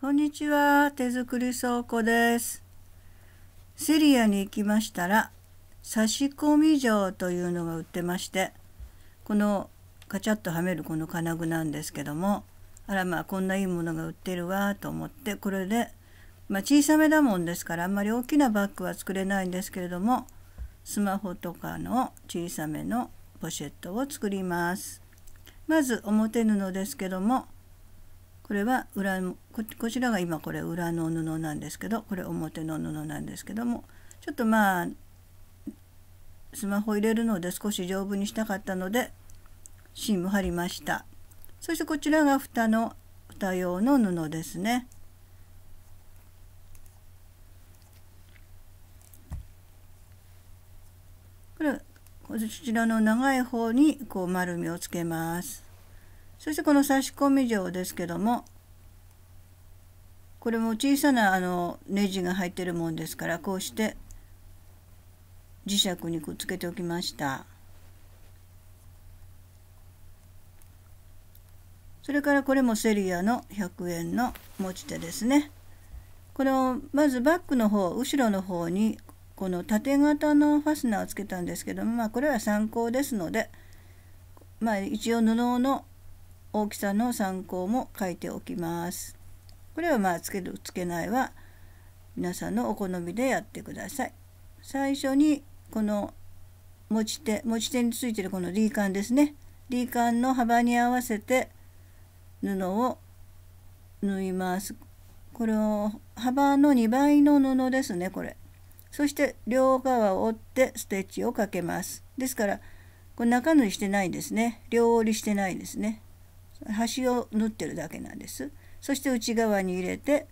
こんにちは、手作り倉庫です。セリアに行きましたら、差し込み錠というのが売ってまして、このカチャッとはめるこの金具なんですけども、あらまあこんないいものが売ってるわと思って、これで、まあ、小さめだもんですからあんまり大きなバッグは作れないんですけれども、スマホとかの小さめのポシェットを作ります。まず表布ですけどもこれは裏こちらが今これ裏の布なんですけどこれ表の布なんですけどもちょっとまあスマホ入れるので少し丈夫にしたかったので芯も貼りましたそしてこちらが蓋の蓋用の布ですねこれこちらの長い方にこう丸みをつけますそしてこの差し込み錠ですけどもこれも小さなあのネジが入ってるもんですからこうして磁石にくっつけておきましたそれからこれもセリアの100円の持ち手ですねこれをまずバックの方後ろの方にこの縦型のファスナーをつけたんですけどもまあこれは参考ですのでまあ一応布の大きさの参考も書いておきます。これはまあつけるつけないは皆さんのお好みでやってください。最初にこの持ち手持ち手についてるこの D カですね D カの幅に合わせて布を縫いますこれを幅の2倍の布ですねこれそして両側を折ってステッチをかけますですからこれ中縫いしてないですね両折りしてないですね端を縫ってるだけなんですそして内側に入れて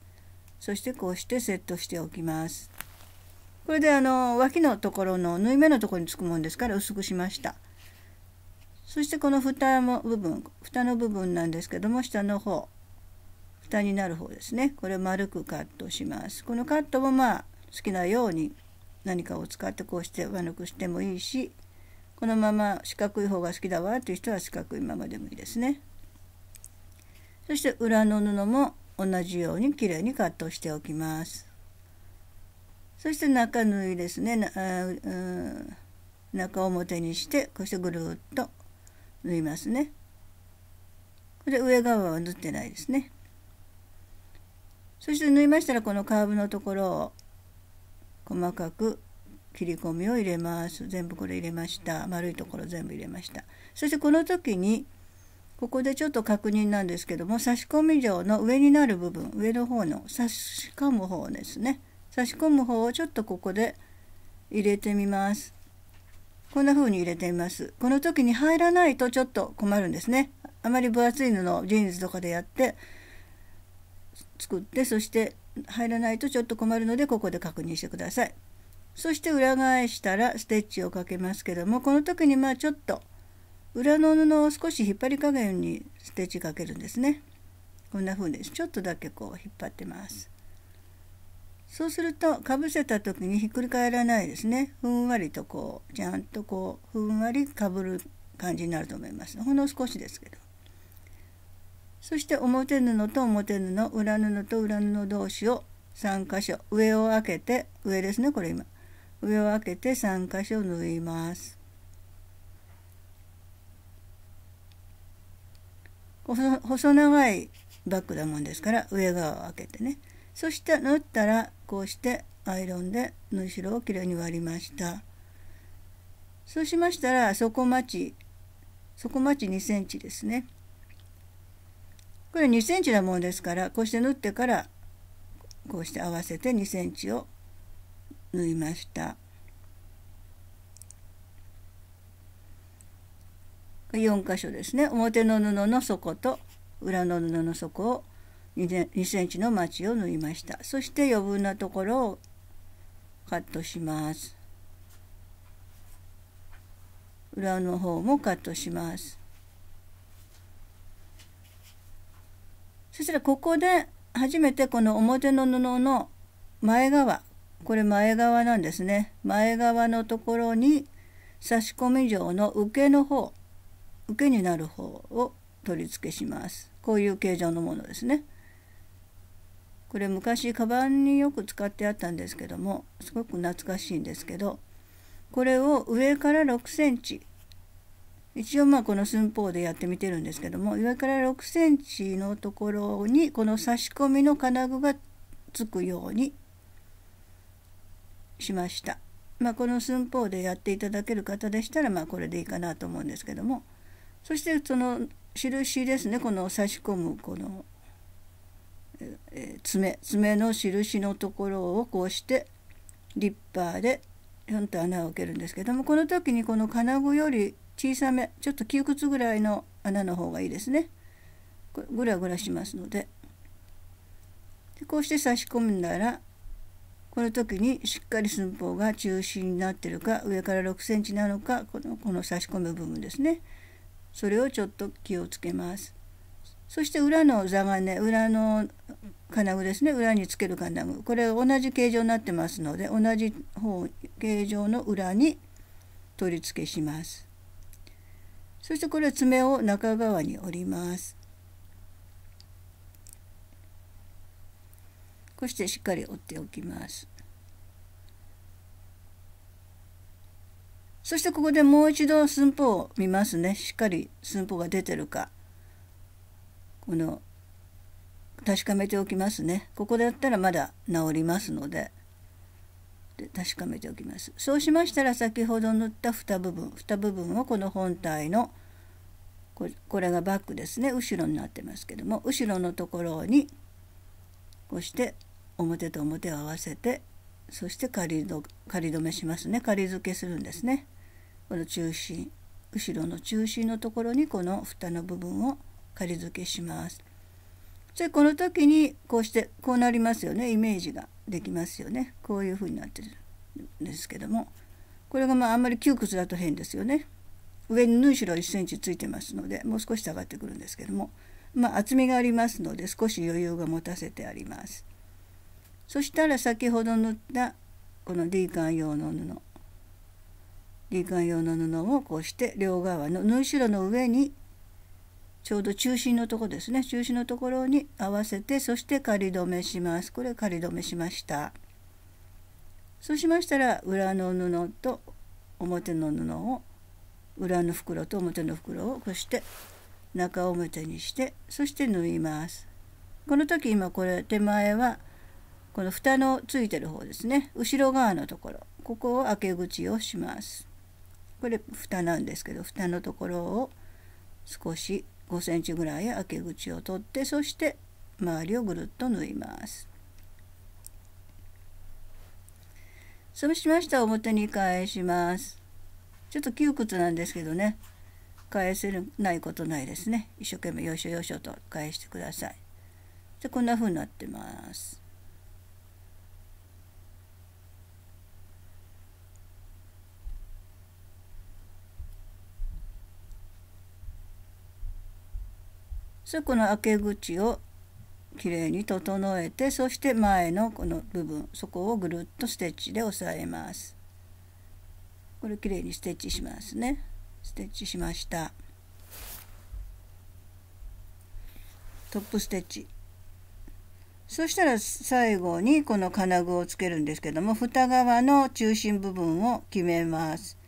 そしてこうしてセットしておきますこれであの脇のところの縫い目のところにつくもんですから薄くしましたそしてこの蓋も部分蓋の部分なんですけども下の方蓋になる方ですねこれを丸くカットしますこのカットもまあ好きなように何かを使ってこうして丸くしてもいいしこのまま四角い方が好きだわという人は四角いままでもいいですねそして裏の布も同じようにきれいにカットしておきますそして中縫いですね中表にしてこうしてぐるっと縫いますねこれ上側は縫ってないですねそして縫いましたらこのカーブのところを細かく切り込みを入れます全部これ入れました丸いところ全部入れましたそしてこの時にここでちょっと確認なんですけども差し込み状の上になる部分上の方の差し込む方ですね差し込む方をちょっとここで入れてみますこんな風に入れてみますこの時に入らないとちょっと困るんですねあまり分厚い布をジーンズとかでやって作ってそして入らないとちょっと困るのでここで確認してくださいそして裏返したらステッチをかけますけどもこの時にまあちょっと裏の布を少し引っ張り加減にステッチかけるんですねこんな風ですちょっとだけこう引っ張ってますそうするとかぶせた時にひっくり返らないですねふんわりとこうちゃんとこうふんわりかぶる感じになると思いますほんの少しですけどそして表布と表布裏布と裏布同士を3箇所上を開けて上ですねこれ今上を開けて3箇所縫います細長いバッグだもんですから上側を開けてねそして縫ったらこうしてアイロンで縫い代をきれいに割りましたそうしましたら底待ち底待ち2 c m ですねこれ2センチなもんですからこうして縫ってからこうして合わせて2 c m を縫いました。4箇所ですね表の布の底と裏の布の底を2センチのまちを縫いましたそして余分なところをカットします裏の方もカットしますそしたらここで初めてこの表の布の前側これ前側なんですね前側のところに差し込み状の受けの方受けになる方を取り付けしますこういう形状のものですねこれ昔カバンによく使ってあったんですけどもすごく懐かしいんですけどこれを上から6センチ一応まあこの寸法でやってみてるんですけども上から6センチのところにこの差し込みの金具がつくようにしました。まあ、この寸法でやっていただける方でしたらまあこれでいいかなと思うんですけども。そしてその印ですねこの差し込むこの、えー、爪爪の印のところをこうしてリッパーでひょんと穴を開けるんですけどもこの時にこの金具より小さめちょっと窮屈ぐらいの穴の方がいいですね。ぐらぐらしますのででこうして差し込んだらこの時にしっかり寸法が中心になってるか上から6センチなのかこのこの差し込む部分ですね。それをちょっと気をつけますそして裏の座がね裏の金具ですね裏につける金具これ同じ形状になってますので同じ方形状の裏に取り付けしますそしてこれ爪を中側に折りますこうしてしっかり折っておきますそしてここでもう一度寸法を見ますねしっかり寸法が出てるかこの確かめておきますねここだったらまだ治りますのでで確かめておきますそうしましたら先ほど縫った蓋部分蓋部分をこの本体のこれがバッグですね後ろになってますけども後ろのところにこうして表と表を合わせてそして仮止めしますね仮付けするんですね。この中心後ろの中心のところにこの蓋の部分を仮付けします。でこの時にこうしてこうなりますよねイメージができますよねこういう風になってるんですけどもこれがまああんまり窮屈だと変ですよね。上に縫い代 1cm ついてますのでもう少し下がってくるんですけども、まあ、厚みがありますので少し余裕が持たせてあります。そしたら先ほど塗ったこの D 缶用の布輪眼用の布をこうして両側の縫い代の上にちょうど中心のとこですね中心のところに合わせてそして仮止めしますこれ仮止めしましたそうしましたら裏の布と表の布を裏の袋と表の袋をこして中表にしてそして縫いますこの時今これ手前はこの蓋のついてる方ですね後ろ側のところここを開け口をしますこれ蓋なんですけど蓋のところを少し5センチぐらい開け口を取ってそして周りをぐるっと縫いますそうしましたら表に返しますちょっと窮屈なんですけどね返せないことないですね一生懸命よいしょよいしょと返してくださいでこんな風になってますそこの開け口をきれいに整えてそして前のこの部分そこをぐるっとステッチで押さえますこれきれいにステッチしますねステッチしましたトップステッチそしたら最後にこの金具をつけるんですけども蓋側の中心部分を決めます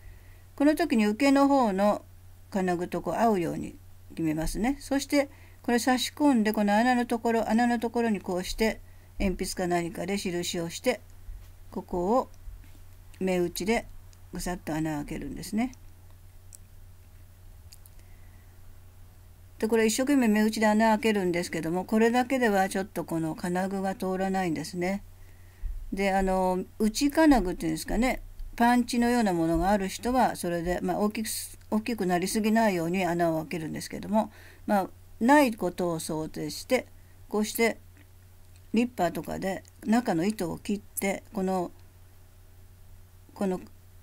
この時に受けの方の金具とこう合うように決めますねそしてこれ差し込んでこの穴のところ穴のところにこうして鉛筆か何かで印をしてここを目打ちでぐさっと穴を開けるんですね。でこれ一生懸命目打ちで穴開けるんですけどもこれだけではちょっとこの金具が通らないんですね。であの内金具っていうんですかねパンチのようなものがある人はそれで、まあ、大きく大きくなりすぎないように穴を開けるんですけども、まあ、ないことを想定してこうしてリッパーとかで中の糸を切ってこのこの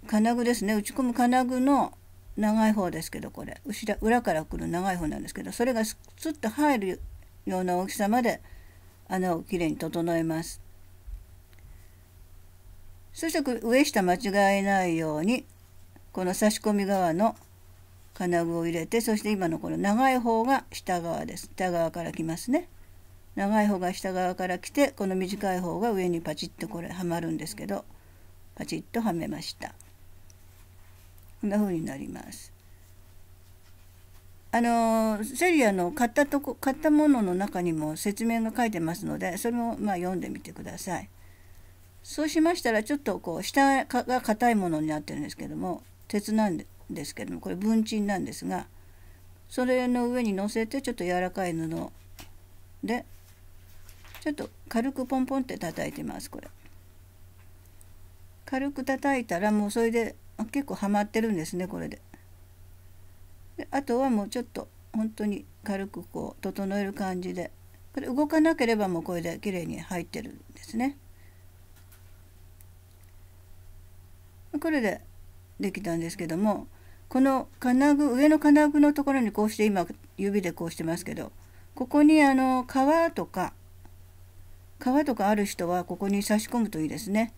金具ですね打ち込む金具の長い方ですけどこれ後ろ裏からくる長い方なんですけどそれがスッと入るような大きさまで穴をきれいに整えます。そして上下間違えないようにこの差し込み側の金具を入れてそして今のこの長い方が下側です下側から来ますね長い方が下側から来てこの短い方が上にパチッとこれはまるんですけどパチッとはめましたこんな風になりますあのセリアの買ったとこ買ったものの中にも説明が書いてますのでそれもま読んでみてくださいそうしましたらちょっとこう下が硬いものになってるんですけども鉄なんでですけどもこれ文鎮なんですがそれの上にのせてちょっと柔らかい布でちょっと軽くポンポンって叩いてますこれ。軽く叩いたらもうそれで結構はまってるんですねこれでであとはもうちょっと本当に軽くこう整える感じでこれ動かなければもうこれで綺麗に入ってるんですねこれでできたんですけどもこの金具上の金具のところにこうして今指でこうしてますけどここにあの皮とか皮とかある人はここに差し込むといいですね。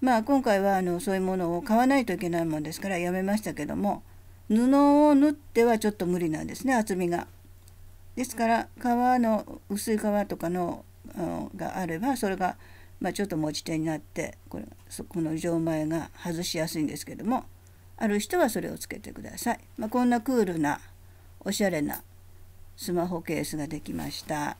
まあ今回はあのそういうものを買わないといけないもんですからやめましたけども布を縫ってはちょっと無理なんですね厚みが。ですから皮の薄い皮とかのがあればそれが、まあ、ちょっと持ち手になってこれこの錠前が外しやすいんですけども。ある人はそれをつけてください。まあ、こんなクールなおしゃれなスマホケースができました。